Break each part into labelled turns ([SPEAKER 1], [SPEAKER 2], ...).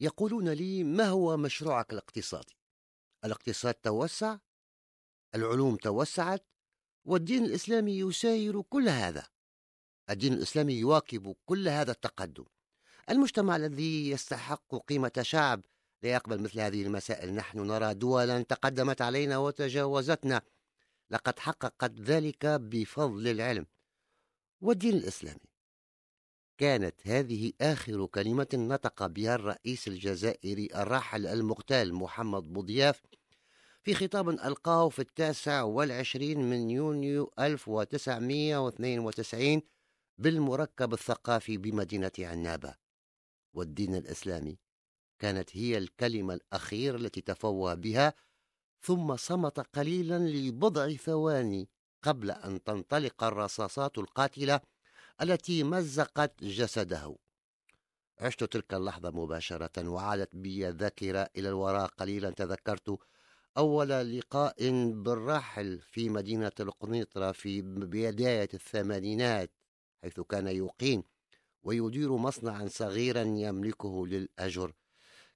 [SPEAKER 1] يقولون لي ما هو مشروعك الاقتصادي الاقتصاد توسع العلوم توسعت والدين الاسلامي يساير كل هذا الدين الاسلامي يواكب كل هذا التقدم المجتمع الذي يستحق قيمه شعب لا يقبل مثل هذه المسائل نحن نرى دولا تقدمت علينا وتجاوزتنا لقد حققت ذلك بفضل العلم والدين الاسلامي كانت هذه آخر كلمة نطق بها الرئيس الجزائري الراحل المغتال محمد بوضياف في خطاب ألقاه في التاسع والعشرين من يونيو 1992 بالمركب الثقافي بمدينة عنابة والدين الإسلامي كانت هي الكلمة الأخيرة التي تفوه بها ثم صمت قليلا لبضع ثواني قبل أن تنطلق الرصاصات القاتلة التي مزقت جسده عشت تلك اللحظة مباشرة وعادت بي الذاكرة إلى الوراء قليلا تذكرت أول لقاء بالراحل في مدينة القنيطرة في بداية الثمانينات حيث كان يقيم ويدير مصنعا صغيرا يملكه للأجر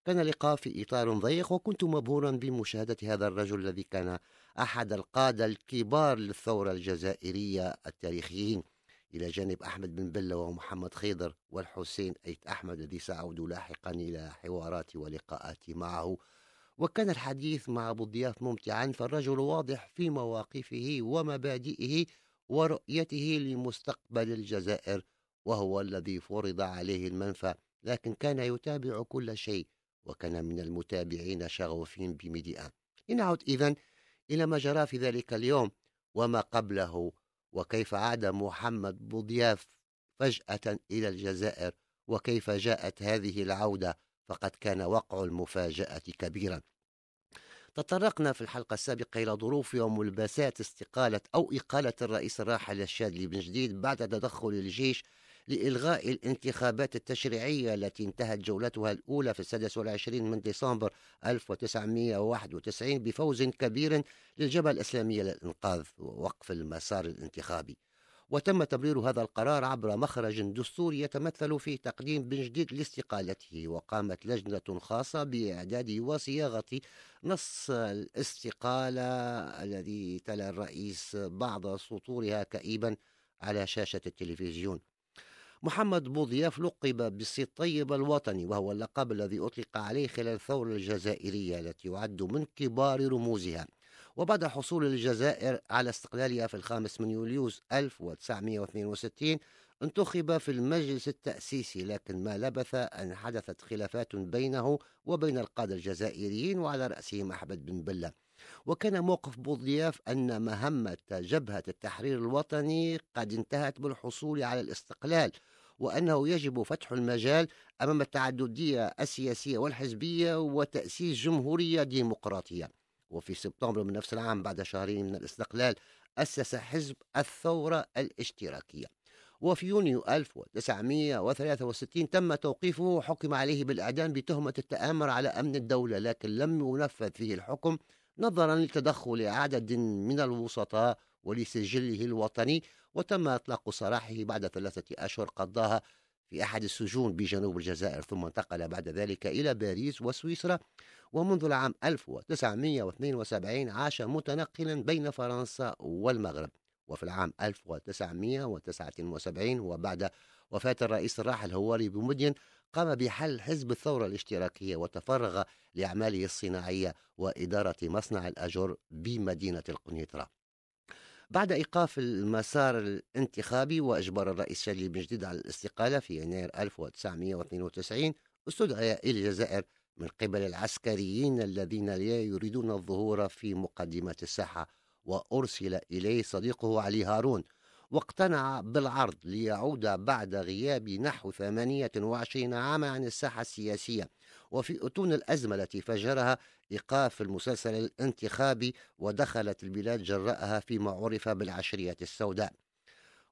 [SPEAKER 1] كان لقاء في إطار ضيق وكنت مبهورا بمشاهدة هذا الرجل الذي كان أحد القادة الكبار للثورة الجزائرية التاريخيين إلى جانب أحمد بن بلة ومحمد خيضر والحسين أيت أحمد الذي سأعود لاحقا إلى حواراتي ولقاءاتي معه وكان الحديث مع أبو الضياف ممتعا فالرجل واضح في مواقفه ومبادئه ورؤيته لمستقبل الجزائر وهو الذي فرض عليه المنفى لكن كان يتابع كل شيء وكان من المتابعين شغوفين بميديان لنعد إذن إلى ما جرى في ذلك اليوم وما قبله وكيف عاد محمد بوضياف فجأة إلى الجزائر وكيف جاءت هذه العودة فقد كان وقع المفاجأة كبيرا تطرقنا في الحلقة السابقة إلى ظروف وملبسات استقالة أو إقالة الرئيس الراحل الشاذلي بن جديد بعد تدخل الجيش لإلغاء الانتخابات التشريعية التي انتهت جولتها الأولى في السادس والعشرين من ديسمبر 1991 بفوز كبير للجبهة الإسلامية للإنقاذ ووقف المسار الانتخابي وتم تبرير هذا القرار عبر مخرج دستوري يتمثل في تقديم بن جديد لاستقالته وقامت لجنة خاصة بإعداد وصياغة نص الاستقالة الذي تلا الرئيس بعض سطورها كئيبا على شاشة التلفزيون محمد بوضياف لقب بالسيد الطيب الوطني وهو اللقب الذي أطلق عليه خلال الثورة الجزائرية التي يعد من كبار رموزها وبعد حصول الجزائر على استقلالها في الخامس من يوليوز 1962 انتخب في المجلس التأسيسي لكن ما لبث أن حدثت خلافات بينه وبين القادة الجزائريين وعلى رأسهم أحمد بن بلة وكان موقف بوضياف أن مهمة جبهة التحرير الوطني قد انتهت بالحصول على الاستقلال وأنه يجب فتح المجال أمام التعددية السياسية والحزبية وتأسيس جمهورية ديمقراطية وفي سبتمبر من نفس العام بعد شهرين من الاستقلال أسس حزب الثورة الاشتراكية وفي يونيو 1963 تم توقيفه وحكم عليه بالإعدام بتهمة التآمر على أمن الدولة لكن لم ينفذ فيه الحكم نظرا لتدخل عدد من الوسطاء ولسجله الوطني وتم إطلاق سراحه بعد ثلاثة أشهر قضاها في أحد السجون بجنوب الجزائر ثم انتقل بعد ذلك إلى باريس وسويسرا ومنذ العام 1972 عاش متنقلا بين فرنسا والمغرب وفي العام 1979 وبعد وفاة الرئيس الراحل هواري بومدين قام بحل حزب الثورة الاشتراكية وتفرغ لأعماله الصناعية وإدارة مصنع الأجر بمدينة القنيطرة بعد إيقاف المسار الانتخابي وإجبار الرئيس شادي بن جديد على الاستقالة في يناير 1992 استدعي إلى الجزائر من قبل العسكريين الذين لا يريدون الظهور في مقدمة الساحة وأرسل إليه صديقه علي هارون واقتنع بالعرض ليعود بعد غياب نحو 28 عاما عن الساحة السياسية وفي أتون الأزمة التي فجرها إيقاف المسلسل الانتخابي ودخلت البلاد جراءها فيما عرف بالعشرية السوداء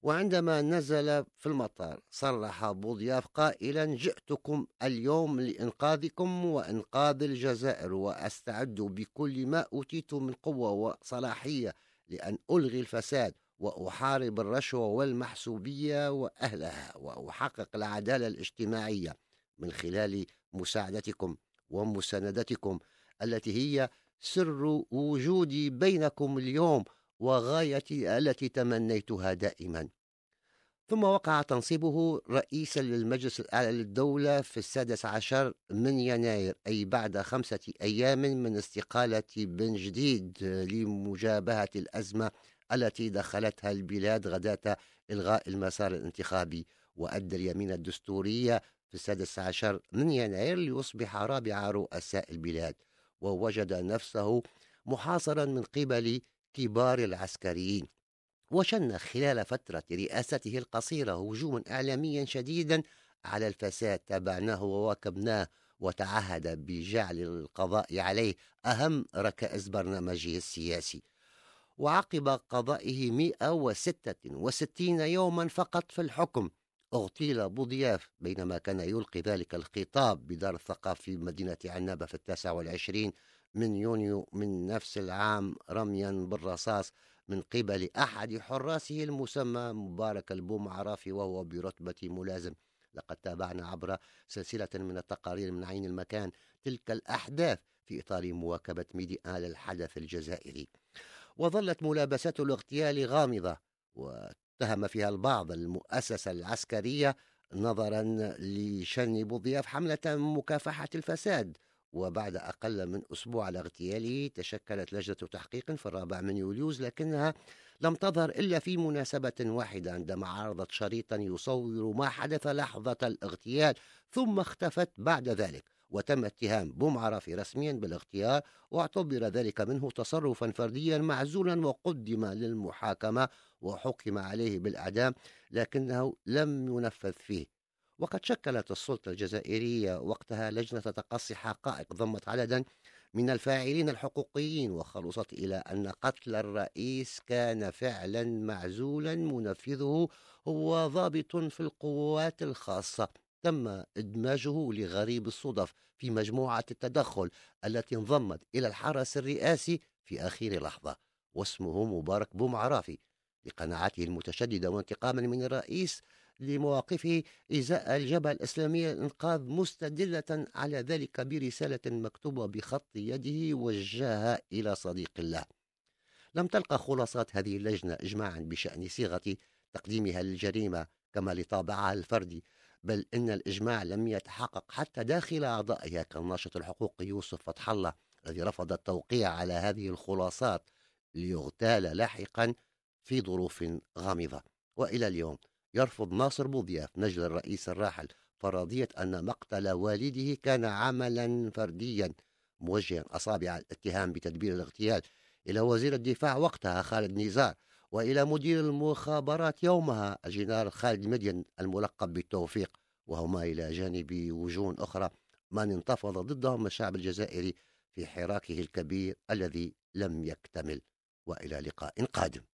[SPEAKER 1] وعندما نزل في المطار صرح بوضياف قائلا جئتكم اليوم لإنقاذكم وإنقاذ الجزائر وأستعد بكل ما أوتيت من قوة وصلاحية لأن ألغي الفساد وأحارب الرشوة والمحسوبية وأهلها وأحقق العدالة الاجتماعية من خلال مساعدتكم ومساندتكم التي هي سر وجودي بينكم اليوم وغايتي التي تمنيتها دائما ثم وقع تنصيبه رئيسا للمجلس الأعلى للدولة في السادس عشر من يناير أي بعد خمسة أيام من استقالة بن جديد لمجابهة الأزمة التي دخلتها البلاد غداة إلغاء المسار الانتخابي وأدى اليمين الدستورية في السادس عشر من يناير ليصبح رابع رؤساء البلاد ووجد نفسه محاصرا من قبل كبار العسكريين وشن خلال فترة رئاسته القصيرة هجوما إعلاميا شديدا على الفساد تابعناه وواكبناه وتعهد بجعل القضاء عليه أهم ركائز برنامجه السياسي وعقب قضائه 166 يوما فقط في الحكم اغتيل بوضياف بينما كان يلقي ذلك الخطاب بدار الثقافة في مدينة عنابة في التاسع والعشرين من يونيو من نفس العام رميا بالرصاص من قبل أحد حراسه المسمى مبارك البوم عرافي وهو برتبة ملازم لقد تابعنا عبر سلسلة من التقارير من عين المكان تلك الأحداث في إطار مواكبة ميديا للحدث الجزائري وظلت ملابسات الاغتيال غامضة اتهم فيها البعض المؤسسة العسكرية نظرا لشن بوضياف حملة مكافحة الفساد وبعد أقل من أسبوع على اغتياله تشكلت لجنة تحقيق في الرابع من يوليوز لكنها لم تظهر إلا في مناسبة واحدة عندما عرضت شريطا يصور ما حدث لحظة الاغتيال ثم اختفت بعد ذلك وتم اتهام بومعرفي رسميا بالاغتيال واعتبر ذلك منه تصرفا فرديا معزولا وقدم للمحاكمة وحكم عليه بالإعدام لكنه لم ينفذ فيه وقد شكلت السلطة الجزائرية وقتها لجنة تقصي حقائق ضمت عددا من الفاعلين الحقوقيين وخلصت إلى أن قتل الرئيس كان فعلا معزولا منفذه هو ضابط في القوات الخاصة تم إدماجه لغريب الصدف في مجموعة التدخل التي انضمت إلى الحرس الرئاسي في أخير لحظة واسمه مبارك بومعرافي لقناعاته المتشددة وانتقاما من الرئيس لمواقفه إزاء الجبهة الإسلامية الإنقاذ مستدلة على ذلك برسالة مكتوبة بخط يده وجهها إلى صديق الله لم تلقى خلاصات هذه اللجنة إجماعا بشأن صيغة تقديمها للجريمة كما لطابعها الفردي بل إن الإجماع لم يتحقق حتى داخل أعضائها كالناشط الحقوقي يوسف فتح الله الذي رفض التوقيع على هذه الخلاصات ليغتال لاحقا في ظروف غامضة وإلى اليوم يرفض ناصر بوضياف نجل الرئيس الراحل فرضية أن مقتل والده كان عملا فرديا موجها أصابع الاتهام بتدبير الاغتيال إلى وزير الدفاع وقتها خالد نزار وإلى مدير المخابرات يومها الجنرال خالد مدين الملقب بالتوفيق وهما إلى جانب وجوه أخرى من انتفض ضدهم الشعب الجزائري في حراكه الكبير الذي لم يكتمل والى لقاء قادم